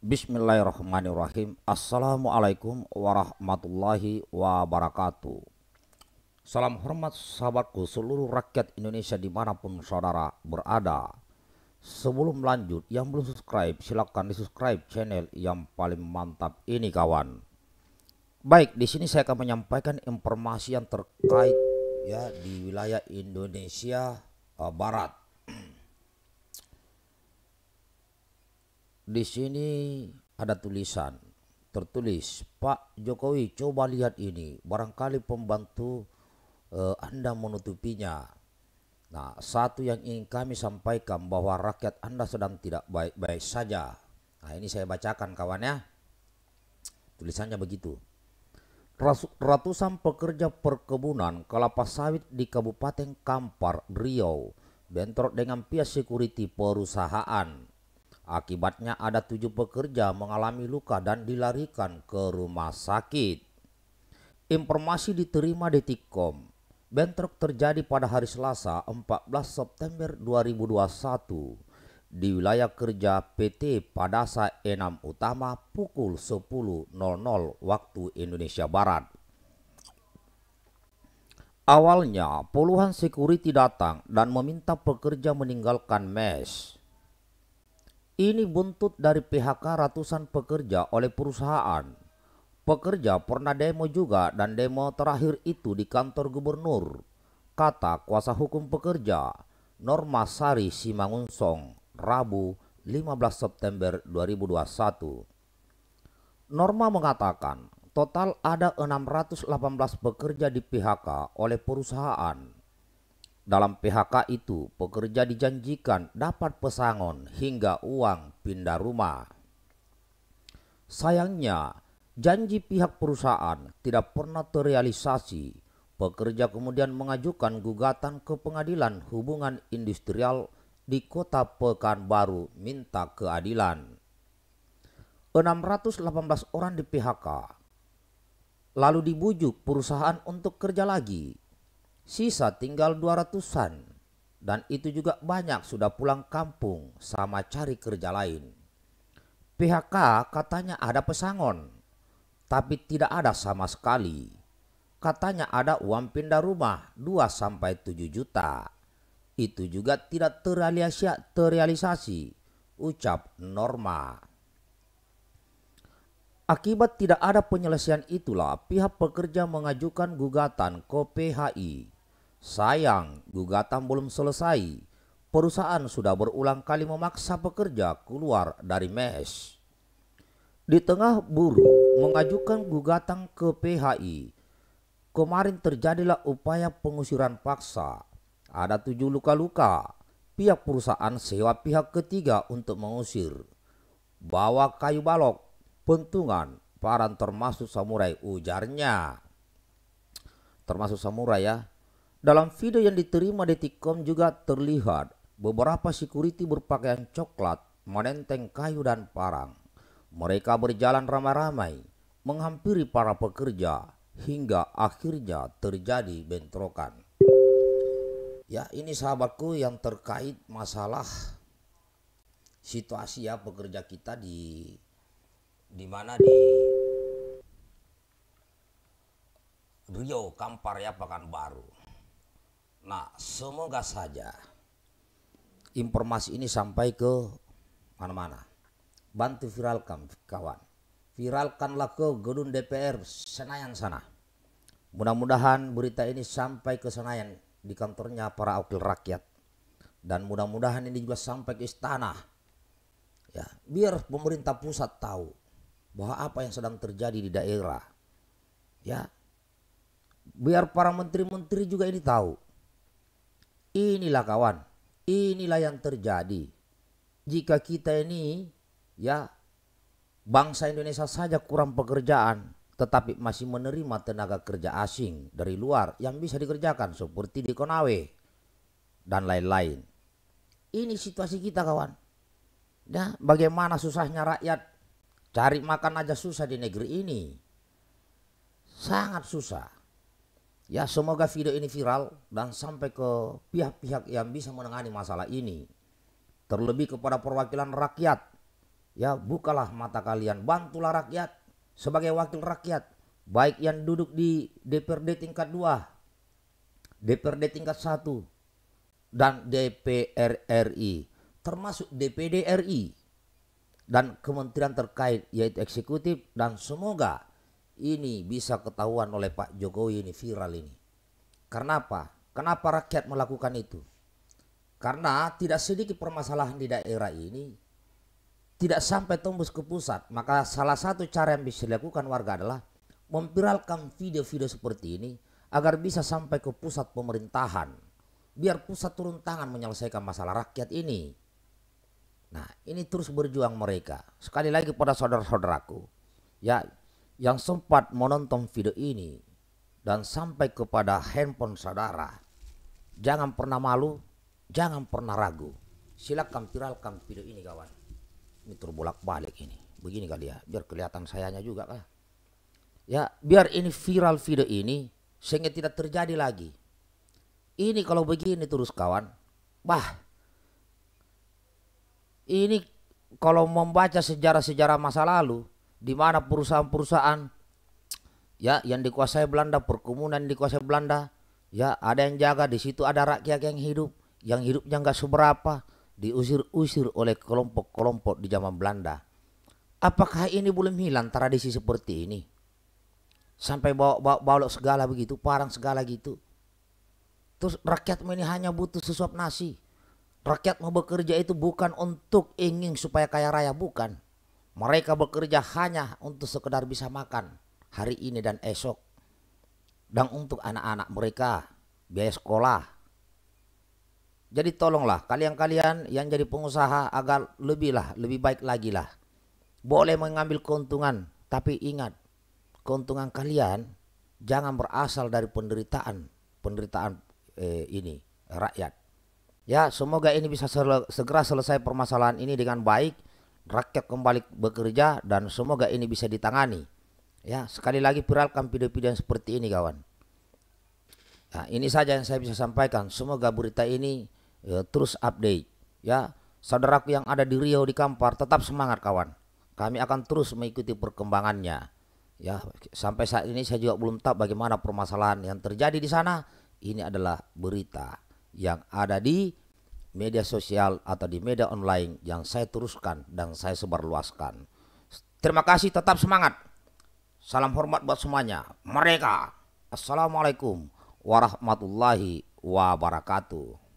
Bismillahirrahmanirrahim Assalamualaikum warahmatullahi wabarakatuh Salam hormat sahabatku seluruh rakyat Indonesia dimanapun saudara berada Sebelum lanjut yang belum subscribe silahkan di subscribe channel yang paling mantap ini kawan Baik di sini saya akan menyampaikan informasi yang terkait ya di wilayah Indonesia eh, Barat Di sini ada tulisan tertulis Pak Jokowi coba lihat ini barangkali pembantu eh, Anda menutupinya. Nah, satu yang ingin kami sampaikan bahwa rakyat Anda sedang tidak baik-baik saja. Nah, ini saya bacakan kawan ya. Tulisannya begitu. Ratusan pekerja perkebunan kelapa sawit di Kabupaten Kampar, Riau bentrok dengan pihak security perusahaan Akibatnya ada tujuh pekerja mengalami luka dan dilarikan ke rumah sakit. Informasi diterima Detikom. Bentrok terjadi pada hari Selasa 14 September 2021 di wilayah kerja PT Padasa Enam Utama pukul 10.00 waktu Indonesia Barat. Awalnya puluhan security datang dan meminta pekerja meninggalkan mesh. Ini buntut dari PHK ratusan pekerja oleh perusahaan. Pekerja pernah demo juga dan demo terakhir itu di kantor gubernur, kata kuasa hukum pekerja Norma Sari Simangunsong, Rabu 15 September 2021. Norma mengatakan total ada 618 pekerja di PHK oleh perusahaan. Dalam PHK itu, pekerja dijanjikan dapat pesangon hingga uang pindah rumah. Sayangnya, janji pihak perusahaan tidak pernah terrealisasi. Pekerja kemudian mengajukan gugatan ke Pengadilan Hubungan Industrial di Kota Pekanbaru minta keadilan. 618 orang di PHK. Lalu dibujuk perusahaan untuk kerja lagi Sisa tinggal dua ratusan dan itu juga banyak sudah pulang kampung sama cari kerja lain. PHK katanya ada pesangon, tapi tidak ada sama sekali. Katanya ada uang pindah rumah 2 sampai 7 juta. Itu juga tidak terrealisasi, terrealisasi ucap Norma. Akibat tidak ada penyelesaian itulah pihak pekerja mengajukan gugatan ke PHI. Sayang, gugatan belum selesai. Perusahaan sudah berulang kali memaksa pekerja keluar dari mes. Di tengah buruh mengajukan gugatan ke PHI. Kemarin terjadilah upaya pengusiran paksa. Ada tujuh luka-luka. Pihak perusahaan sewa pihak ketiga untuk mengusir. Bawa kayu balok pentungan Paran termasuk samurai ujarnya. Termasuk samurai ya. Dalam video yang diterima Detikom juga terlihat beberapa security berpakaian coklat menenteng kayu dan parang. Mereka berjalan ramai-ramai menghampiri para pekerja hingga akhirnya terjadi bentrokan. Ya ini sahabatku yang terkait masalah situasi ya pekerja kita di di mana di Rio ya ya Pekanbaru. Nah, semoga saja informasi ini sampai ke mana-mana. Bantu viralkan kawan. Viralkanlah ke gedung DPR Senayan sana. Mudah-mudahan berita ini sampai ke Senayan di kantornya para wakil rakyat. Dan mudah-mudahan ini juga sampai ke istana. Ya, biar pemerintah pusat tahu bahwa apa yang sedang terjadi di daerah. Ya. Biar para menteri-menteri juga ini tahu. Inilah kawan, inilah yang terjadi. Jika kita ini ya bangsa Indonesia saja kurang pekerjaan, tetapi masih menerima tenaga kerja asing dari luar yang bisa dikerjakan seperti di Konawe dan lain-lain. Ini situasi kita kawan. Nah, bagaimana susahnya rakyat Cari makan aja susah di negeri ini. Sangat susah. Ya semoga video ini viral dan sampai ke pihak-pihak yang bisa menangani masalah ini. Terlebih kepada perwakilan rakyat. Ya bukalah mata kalian, bantulah rakyat sebagai wakil rakyat. Baik yang duduk di DPRD tingkat 2, DPRD tingkat 1, dan DPR RI termasuk DPD RI dan kementerian terkait yaitu eksekutif dan semoga ini bisa ketahuan oleh Pak Jokowi ini viral ini. Karena apa? Kenapa rakyat melakukan itu? Karena tidak sedikit permasalahan di daerah ini tidak sampai tembus ke pusat. Maka salah satu cara yang bisa dilakukan warga adalah memviralkan video-video seperti ini agar bisa sampai ke pusat pemerintahan. Biar pusat turun tangan menyelesaikan masalah rakyat ini. Nah, ini terus berjuang mereka. Sekali lagi pada saudara-saudaraku, ya yang sempat menonton video ini dan sampai kepada handphone saudara, jangan pernah malu, jangan pernah ragu. Silakan viralkan video ini kawan. Ini terbolak-balik ini. Begini kali ya, biar kelihatan sayanya juga kah? Ya, biar ini viral video ini sehingga tidak terjadi lagi. Ini kalau begini terus kawan, bah ini kalau membaca sejarah-sejarah masa lalu di mana perusahaan-perusahaan ya yang dikuasai Belanda, perkebunan dikuasai Belanda, ya ada yang jaga di situ ada rakyat yang hidup, yang hidupnya nggak seberapa, diusir-usir oleh kelompok-kelompok di zaman Belanda. Apakah ini belum hilang tradisi seperti ini? Sampai bawa, bawa balok segala begitu, parang segala gitu. Terus rakyat ini hanya butuh sesuap nasi. Rakyat mau bekerja itu bukan untuk ingin supaya kaya raya, bukan. Mereka bekerja hanya untuk sekedar bisa makan hari ini dan esok. Dan untuk anak-anak mereka, biaya sekolah. Jadi tolonglah kalian-kalian yang jadi pengusaha agar lebihlah, lebih baik lagi lah. Boleh mengambil keuntungan, tapi ingat, keuntungan kalian jangan berasal dari penderitaan, penderitaan eh, ini rakyat Ya, semoga ini bisa sel segera selesai permasalahan ini dengan baik, rakyat kembali bekerja dan semoga ini bisa ditangani. Ya, sekali lagi viralkan video-video yang seperti ini kawan. Nah, ini saja yang saya bisa sampaikan. Semoga berita ini ya, terus update. Ya, saudaraku yang ada di Rio di Kampar tetap semangat kawan. Kami akan terus mengikuti perkembangannya. Ya, sampai saat ini saya juga belum tahu bagaimana permasalahan yang terjadi di sana. Ini adalah berita yang ada di media sosial atau di media online yang saya teruskan dan saya sebarluaskan. Terima kasih, tetap semangat. Salam hormat buat semuanya. Mereka. Assalamualaikum warahmatullahi wabarakatuh.